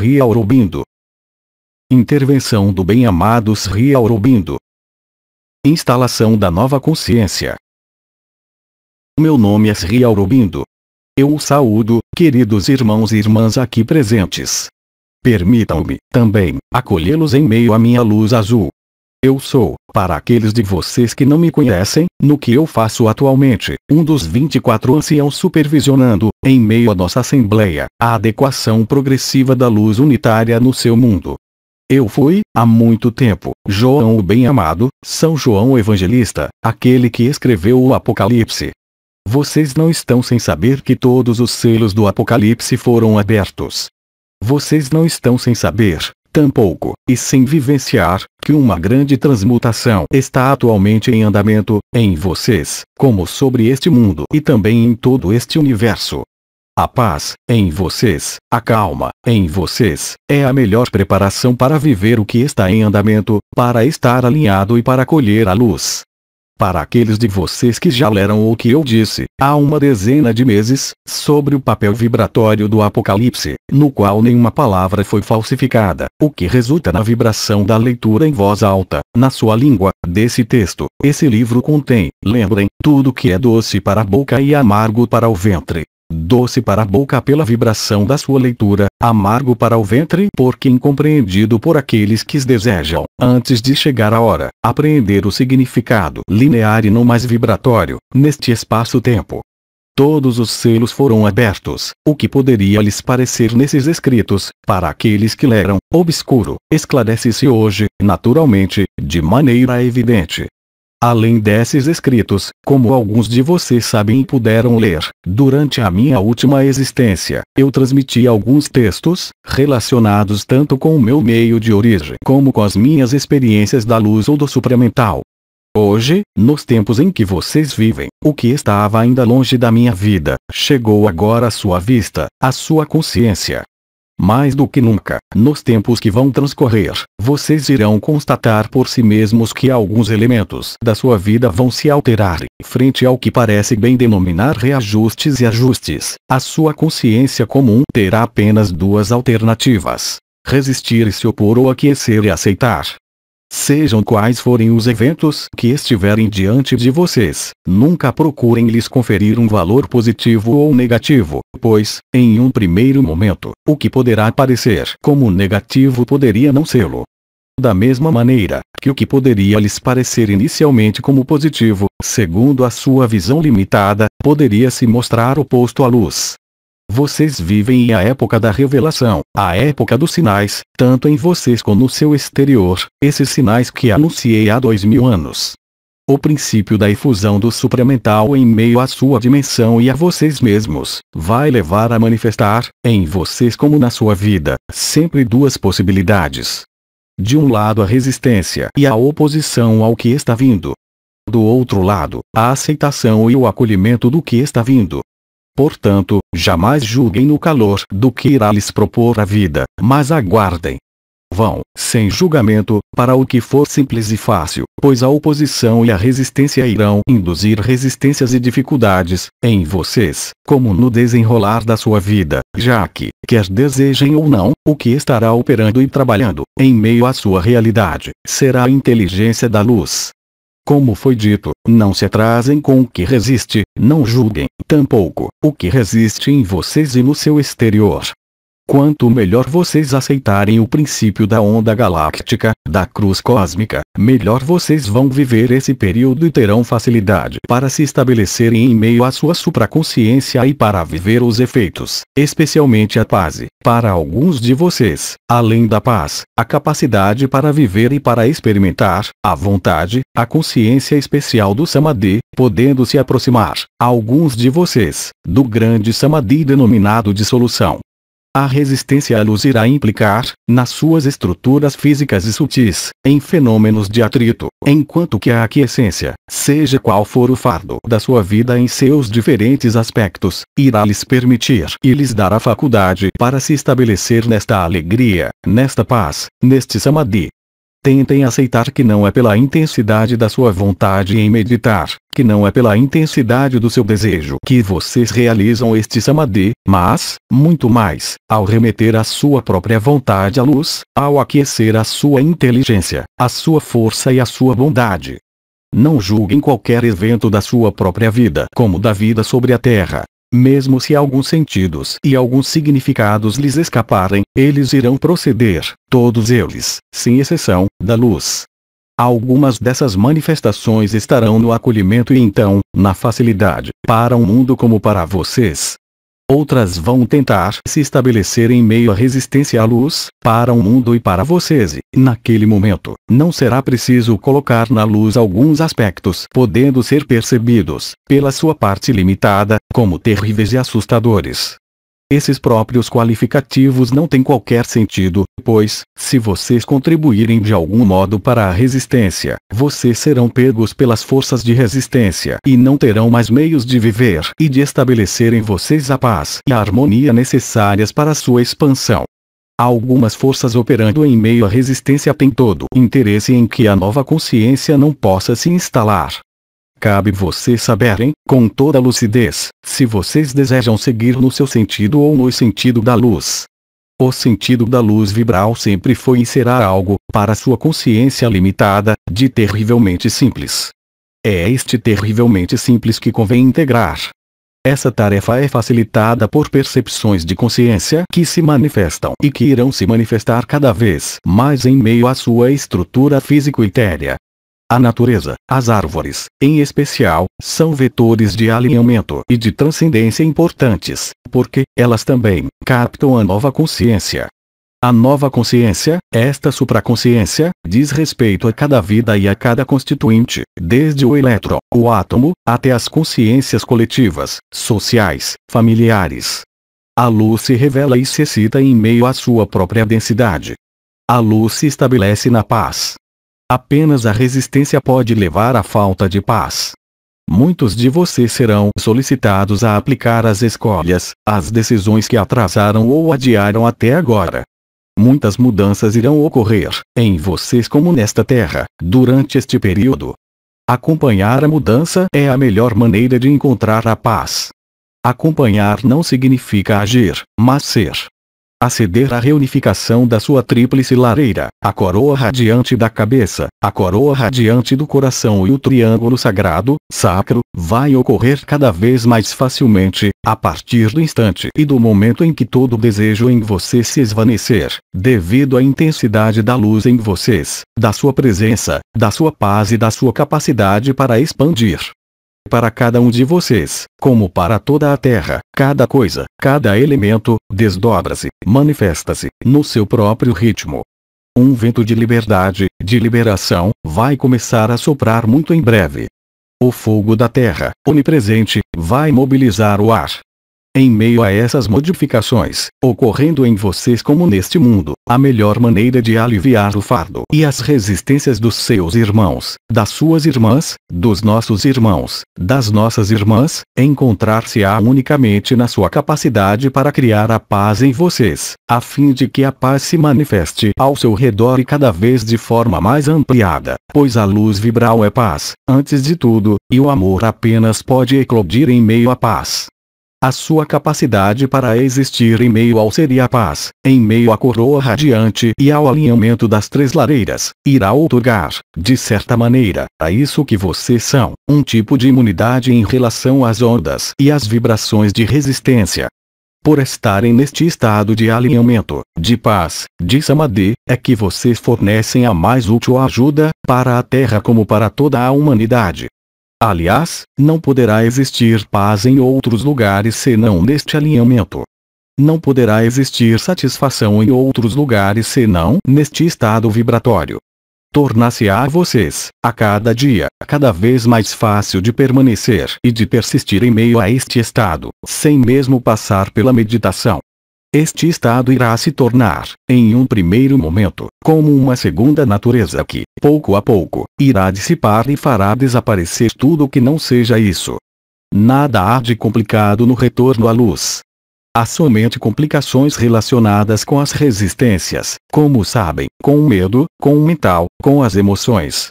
Sri Aurobindo. Intervenção do Bem-Amados Sri Aurobindo. Instalação da nova consciência. Meu nome é Sri Aurobindo. Eu o saúdo, queridos irmãos e irmãs aqui presentes. Permitam-me, também, acolhê-los em meio à minha luz azul. Eu sou, para aqueles de vocês que não me conhecem, no que eu faço atualmente, um dos 24 anciãos supervisionando, em meio à nossa Assembleia, a adequação progressiva da luz unitária no seu mundo. Eu fui, há muito tempo, João o Bem-Amado, São João Evangelista, aquele que escreveu o Apocalipse. Vocês não estão sem saber que todos os selos do Apocalipse foram abertos. Vocês não estão sem saber tampouco, e sem vivenciar, que uma grande transmutação está atualmente em andamento, em vocês, como sobre este mundo e também em todo este universo. A paz, em vocês, a calma, em vocês, é a melhor preparação para viver o que está em andamento, para estar alinhado e para colher a luz. Para aqueles de vocês que já leram o que eu disse, há uma dezena de meses, sobre o papel vibratório do Apocalipse, no qual nenhuma palavra foi falsificada, o que resulta na vibração da leitura em voz alta, na sua língua, desse texto. Esse livro contém, lembrem, tudo que é doce para a boca e amargo para o ventre, doce para a boca pela vibração da sua leitura, amargo para o ventre porque incompreendido por aqueles que desejam, antes de chegar a hora, apreender o significado linear e não mais vibratório, neste espaço-tempo. Todos os selos foram abertos, o que poderia lhes parecer nesses escritos, para aqueles que leram, obscuro, esclarece-se hoje, naturalmente, de maneira evidente, Além desses escritos, como alguns de vocês sabem e puderam ler, durante a minha última existência, eu transmiti alguns textos, relacionados tanto com o meu meio de origem como com as minhas experiências da luz ou do supramental. Hoje, nos tempos em que vocês vivem, o que estava ainda longe da minha vida, chegou agora à sua vista, à sua consciência. Mais do que nunca, nos tempos que vão transcorrer, vocês irão constatar por si mesmos que alguns elementos da sua vida vão se alterar, frente ao que parece bem denominar reajustes e ajustes. A sua consciência comum terá apenas duas alternativas: resistir e se opor ou aquecer e aceitar. Sejam quais forem os eventos que estiverem diante de vocês, nunca procurem lhes conferir um valor positivo ou negativo, pois, em um primeiro momento, o que poderá parecer como negativo poderia não sê-lo. Da mesma maneira, que o que poderia lhes parecer inicialmente como positivo, segundo a sua visão limitada, poderia se mostrar oposto à luz, vocês vivem a época da revelação, a época dos sinais, tanto em vocês como no seu exterior, esses sinais que anunciei há dois mil anos. O princípio da efusão do supramental em meio à sua dimensão e a vocês mesmos, vai levar a manifestar, em vocês como na sua vida, sempre duas possibilidades. De um lado a resistência e a oposição ao que está vindo. Do outro lado, a aceitação e o acolhimento do que está vindo. Portanto, jamais julguem no calor do que irá lhes propor a vida, mas aguardem. Vão, sem julgamento, para o que for simples e fácil, pois a oposição e a resistência irão induzir resistências e dificuldades, em vocês, como no desenrolar da sua vida, já que, quer desejem ou não, o que estará operando e trabalhando, em meio à sua realidade, será a inteligência da luz, como foi dito, não se atrasem com o que resiste, não julguem, tampouco, o que resiste em vocês e no seu exterior. Quanto melhor vocês aceitarem o princípio da onda galáctica, da cruz cósmica, melhor vocês vão viver esse período e terão facilidade para se estabelecerem em meio à sua supraconsciência e para viver os efeitos, especialmente a paz. Para alguns de vocês, além da paz, a capacidade para viver e para experimentar, a vontade, a consciência especial do Samadhi, podendo se aproximar, alguns de vocês, do grande Samadhi denominado dissolução. A resistência à luz irá implicar, nas suas estruturas físicas e sutis, em fenômenos de atrito, enquanto que a aquiescência, seja qual for o fardo da sua vida em seus diferentes aspectos, irá lhes permitir e lhes dar a faculdade para se estabelecer nesta alegria, nesta paz, neste samadhi, Tentem aceitar que não é pela intensidade da sua vontade em meditar, que não é pela intensidade do seu desejo que vocês realizam este samadhi, mas, muito mais, ao remeter a sua própria vontade à luz, ao aquecer a sua inteligência, a sua força e a sua bondade. Não julguem qualquer evento da sua própria vida como da vida sobre a terra, mesmo se alguns sentidos e alguns significados lhes escaparem, eles irão proceder, todos eles, sem exceção, da luz. Algumas dessas manifestações estarão no acolhimento e então, na facilidade, para o um mundo como para vocês, Outras vão tentar se estabelecer em meio à resistência à luz, para o mundo e para vocês e, naquele momento, não será preciso colocar na luz alguns aspectos podendo ser percebidos, pela sua parte limitada, como terríveis e assustadores. Esses próprios qualificativos não têm qualquer sentido, pois, se vocês contribuírem de algum modo para a resistência, vocês serão pegos pelas forças de resistência e não terão mais meios de viver e de estabelecer em vocês a paz e a harmonia necessárias para sua expansão. Algumas forças operando em meio à resistência têm todo interesse em que a nova consciência não possa se instalar, Cabe você saberem, com toda lucidez, se vocês desejam seguir no seu sentido ou no sentido da luz. O sentido da luz vibral sempre foi e será algo, para sua consciência limitada, de terrivelmente simples. É este terrivelmente simples que convém integrar. Essa tarefa é facilitada por percepções de consciência que se manifestam e que irão se manifestar cada vez mais em meio à sua estrutura físico-etérea, a natureza, as árvores, em especial, são vetores de alinhamento e de transcendência importantes, porque, elas também, captam a nova consciência. A nova consciência, esta supraconsciência, diz respeito a cada vida e a cada constituinte, desde o elétron, o átomo, até as consciências coletivas, sociais, familiares. A luz se revela e se excita em meio à sua própria densidade. A luz se estabelece na paz, Apenas a resistência pode levar à falta de paz. Muitos de vocês serão solicitados a aplicar as escolhas, as decisões que atrasaram ou adiaram até agora. Muitas mudanças irão ocorrer, em vocês como nesta terra, durante este período. Acompanhar a mudança é a melhor maneira de encontrar a paz. Acompanhar não significa agir, mas ser aceder à reunificação da sua tríplice lareira, a coroa radiante da cabeça, a coroa radiante do coração e o triângulo sagrado, sacro, vai ocorrer cada vez mais facilmente, a partir do instante e do momento em que todo desejo em você se esvanecer, devido à intensidade da luz em vocês, da sua presença, da sua paz e da sua capacidade para expandir, para cada um de vocês, como para toda a terra, cada coisa, cada elemento, desdobra-se, manifesta-se, no seu próprio ritmo. Um vento de liberdade, de liberação, vai começar a soprar muito em breve. O fogo da terra, onipresente, vai mobilizar o ar, em meio a essas modificações, ocorrendo em vocês como neste mundo, a melhor maneira de aliviar o fardo e as resistências dos seus irmãos, das suas irmãs, dos nossos irmãos, das nossas irmãs, encontrar-se-á unicamente na sua capacidade para criar a paz em vocês, a fim de que a paz se manifeste ao seu redor e cada vez de forma mais ampliada, pois a luz vibral é paz, antes de tudo, e o amor apenas pode eclodir em meio à paz. A sua capacidade para existir em meio ao seria a paz, em meio à coroa radiante e ao alinhamento das três lareiras, irá otorgar, de certa maneira, a isso que vocês são, um tipo de imunidade em relação às ondas e às vibrações de resistência. Por estarem neste estado de alinhamento, de paz, de samadhi, é que vocês fornecem a mais útil ajuda, para a Terra como para toda a humanidade, Aliás, não poderá existir paz em outros lugares senão neste alinhamento. Não poderá existir satisfação em outros lugares senão neste estado vibratório. torna se á vocês, a cada dia, cada vez mais fácil de permanecer e de persistir em meio a este estado, sem mesmo passar pela meditação. Este estado irá se tornar, em um primeiro momento, como uma segunda natureza que, pouco a pouco, irá dissipar e fará desaparecer tudo que não seja isso. Nada há de complicado no retorno à luz. Há somente complicações relacionadas com as resistências, como sabem, com o medo, com o mental, com as emoções,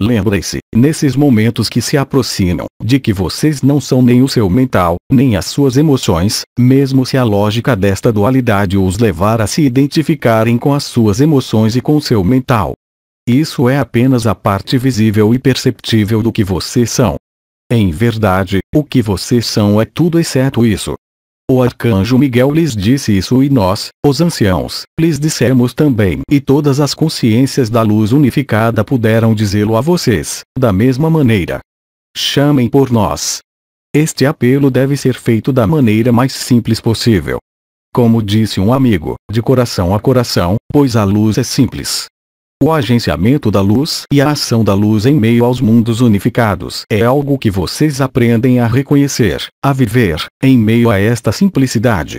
Lembre-se, nesses momentos que se aproximam, de que vocês não são nem o seu mental, nem as suas emoções, mesmo se a lógica desta dualidade os levar a se identificarem com as suas emoções e com o seu mental. Isso é apenas a parte visível e perceptível do que vocês são. Em verdade, o que vocês são é tudo exceto isso. O arcanjo Miguel lhes disse isso e nós, os anciãos, lhes dissemos também. E todas as consciências da luz unificada puderam dizê-lo a vocês, da mesma maneira. Chamem por nós. Este apelo deve ser feito da maneira mais simples possível. Como disse um amigo, de coração a coração, pois a luz é simples. O agenciamento da luz e a ação da luz em meio aos mundos unificados é algo que vocês aprendem a reconhecer, a viver, em meio a esta simplicidade.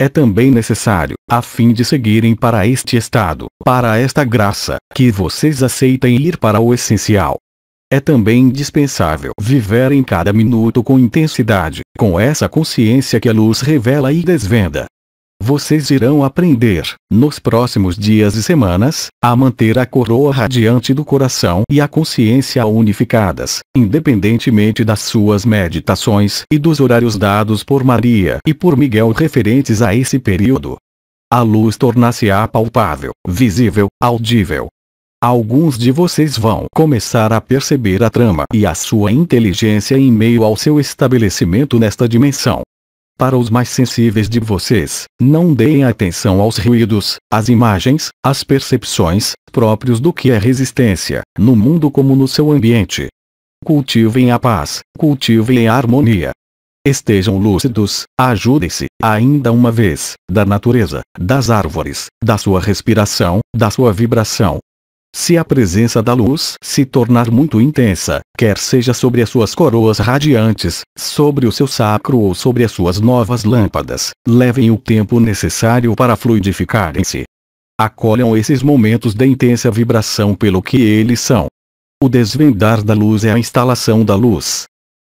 É também necessário, a fim de seguirem para este estado, para esta graça, que vocês aceitem ir para o essencial. É também indispensável viver em cada minuto com intensidade, com essa consciência que a luz revela e desvenda, vocês irão aprender, nos próximos dias e semanas, a manter a coroa radiante do coração e a consciência unificadas, independentemente das suas meditações e dos horários dados por Maria e por Miguel referentes a esse período. A luz torna se á palpável, visível, audível, Alguns de vocês vão começar a perceber a trama e a sua inteligência em meio ao seu estabelecimento nesta dimensão. Para os mais sensíveis de vocês, não deem atenção aos ruídos, às imagens, às percepções, próprios do que é resistência, no mundo como no seu ambiente. Cultivem a paz, cultivem a harmonia. Estejam lúcidos, ajudem-se, ainda uma vez, da natureza, das árvores, da sua respiração, da sua vibração, se a presença da luz se tornar muito intensa, quer seja sobre as suas coroas radiantes, sobre o seu sacro ou sobre as suas novas lâmpadas, levem o tempo necessário para fluidificarem-se. Acolham esses momentos de intensa vibração pelo que eles são. O desvendar da luz é a instalação da luz,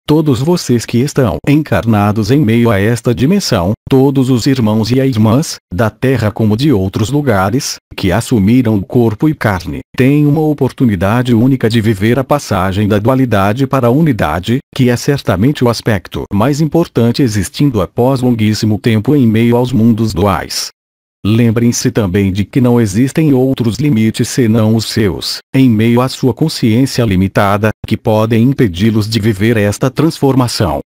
todos vocês que estão encarnados em meio a esta dimensão, todos os irmãos e irmãs, da terra como de outros lugares, que assumiram corpo e carne, têm uma oportunidade única de viver a passagem da dualidade para a unidade, que é certamente o aspecto mais importante existindo após longuíssimo tempo em meio aos mundos duais. Lembrem-se também de que não existem outros limites senão os seus, em meio à sua consciência limitada, que podem impedi-los de viver esta transformação.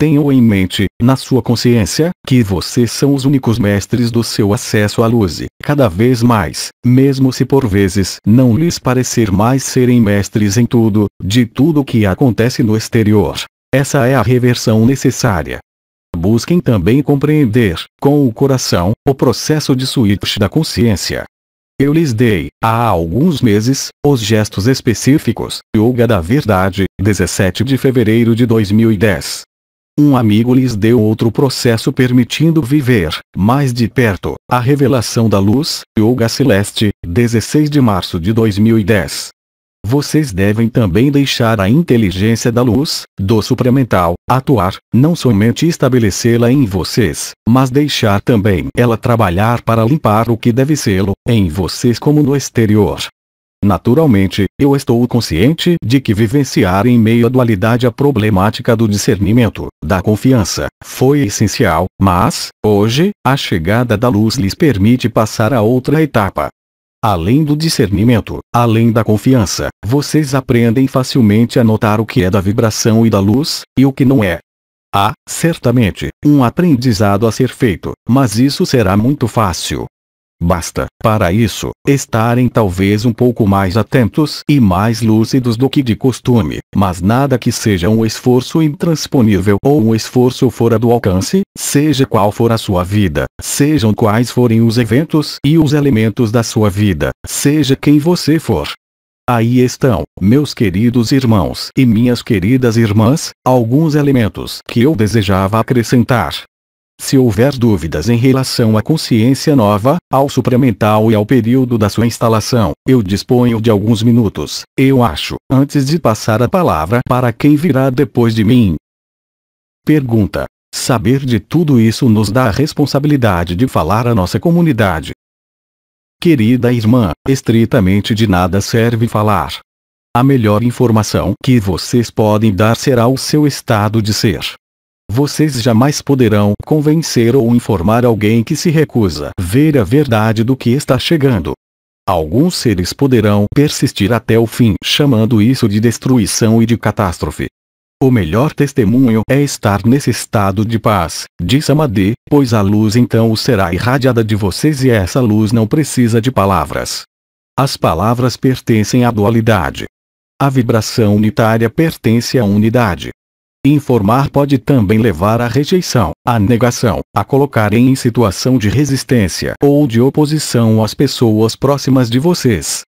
Tenham em mente, na sua consciência, que vocês são os únicos mestres do seu acesso à luz e, cada vez mais, mesmo se por vezes não lhes parecer mais serem mestres em tudo, de tudo o que acontece no exterior. Essa é a reversão necessária, Busquem também compreender, com o coração, o processo de switch da consciência. Eu lhes dei, há alguns meses, os gestos específicos, Yoga da Verdade, 17 de fevereiro de 2010. Um amigo lhes deu outro processo permitindo viver, mais de perto, a revelação da luz, Yoga Celeste, 16 de março de 2010. Vocês devem também deixar a inteligência da luz, do supramental, atuar, não somente estabelecê-la em vocês, mas deixar também ela trabalhar para limpar o que deve sê-lo, em vocês como no exterior. Naturalmente, eu estou consciente de que vivenciar em meio à dualidade a problemática do discernimento, da confiança, foi essencial, mas, hoje, a chegada da luz lhes permite passar a outra etapa, Além do discernimento, além da confiança, vocês aprendem facilmente a notar o que é da vibração e da luz, e o que não é. Há, certamente, um aprendizado a ser feito, mas isso será muito fácil, Basta, para isso, estarem talvez um pouco mais atentos e mais lúcidos do que de costume, mas nada que seja um esforço intransponível ou um esforço fora do alcance, seja qual for a sua vida, sejam quais forem os eventos e os elementos da sua vida, seja quem você for. Aí estão, meus queridos irmãos e minhas queridas irmãs, alguns elementos que eu desejava acrescentar, se houver dúvidas em relação à consciência nova, ao supramental e ao período da sua instalação, eu disponho de alguns minutos, eu acho, antes de passar a palavra para quem virá depois de mim. Pergunta. Saber de tudo isso nos dá a responsabilidade de falar à nossa comunidade. Querida irmã, estritamente de nada serve falar. A melhor informação que vocês podem dar será o seu estado de ser. Vocês jamais poderão convencer ou informar alguém que se recusa ver a verdade do que está chegando. Alguns seres poderão persistir até o fim, chamando isso de destruição e de catástrofe. O melhor testemunho é estar nesse estado de paz, disse Amadê, pois a luz então será irradiada de vocês e essa luz não precisa de palavras. As palavras pertencem à dualidade. A vibração unitária pertence à unidade. Informar pode também levar à rejeição, à negação, a colocarem em situação de resistência ou de oposição as pessoas próximas de vocês.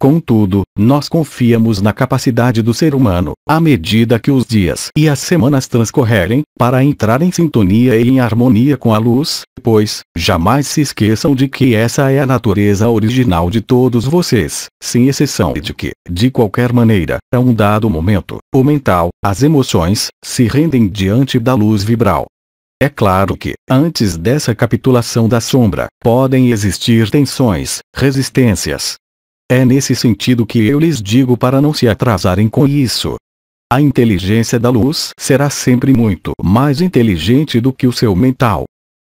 Contudo, nós confiamos na capacidade do ser humano, à medida que os dias e as semanas transcorrerem, para entrar em sintonia e em harmonia com a luz, pois, jamais se esqueçam de que essa é a natureza original de todos vocês, sem exceção e de que, de qualquer maneira, a um dado momento, o mental, as emoções, se rendem diante da luz vibral. É claro que, antes dessa capitulação da sombra, podem existir tensões, resistências, é nesse sentido que eu lhes digo para não se atrasarem com isso. A inteligência da luz será sempre muito mais inteligente do que o seu mental.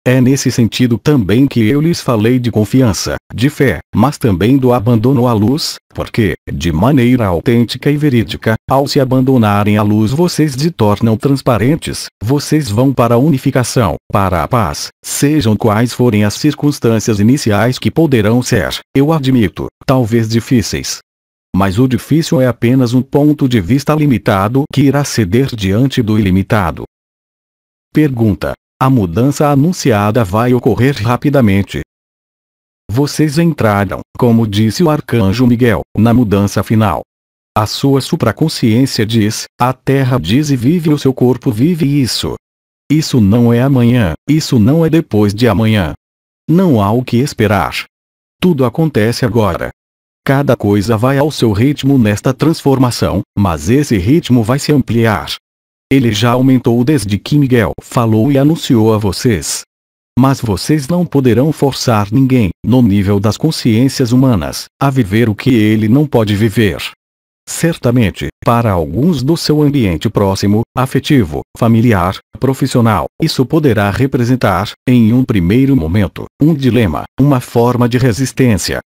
É nesse sentido também que eu lhes falei de confiança, de fé, mas também do abandono à luz, porque, de maneira autêntica e verídica, ao se abandonarem à luz vocês se tornam transparentes, vocês vão para a unificação, para a paz, sejam quais forem as circunstâncias iniciais que poderão ser, eu admito, talvez difíceis. Mas o difícil é apenas um ponto de vista limitado que irá ceder diante do ilimitado. Pergunta: a mudança anunciada vai ocorrer rapidamente. Vocês entraram, como disse o arcanjo Miguel, na mudança final. A sua supraconsciência diz, a terra diz e vive o seu corpo vive isso. Isso não é amanhã, isso não é depois de amanhã. Não há o que esperar. Tudo acontece agora. Cada coisa vai ao seu ritmo nesta transformação, mas esse ritmo vai se ampliar, ele já aumentou desde que Miguel falou e anunciou a vocês. Mas vocês não poderão forçar ninguém, no nível das consciências humanas, a viver o que ele não pode viver. Certamente, para alguns do seu ambiente próximo, afetivo, familiar, profissional, isso poderá representar, em um primeiro momento, um dilema, uma forma de resistência,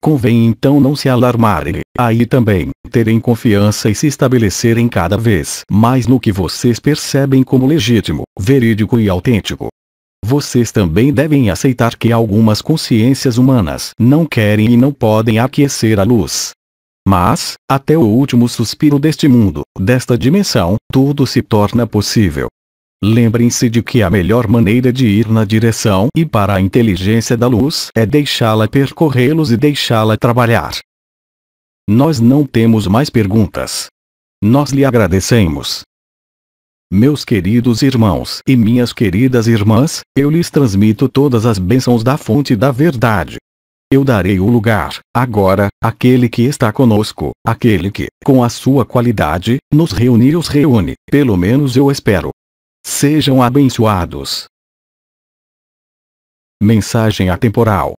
Convém então não se alarmarem, aí também, terem confiança e se estabelecerem cada vez mais no que vocês percebem como legítimo, verídico e autêntico. Vocês também devem aceitar que algumas consciências humanas não querem e não podem aquecer a luz. Mas, até o último suspiro deste mundo, desta dimensão, tudo se torna possível. Lembrem-se de que a melhor maneira de ir na direção e para a inteligência da luz é deixá-la percorrê-los e deixá-la trabalhar. Nós não temos mais perguntas. Nós lhe agradecemos. Meus queridos irmãos e minhas queridas irmãs, eu lhes transmito todas as bênçãos da fonte da verdade. Eu darei o lugar, agora, àquele que está conosco, aquele que, com a sua qualidade, nos reunir os reúne, pelo menos eu espero. Sejam abençoados. Mensagem atemporal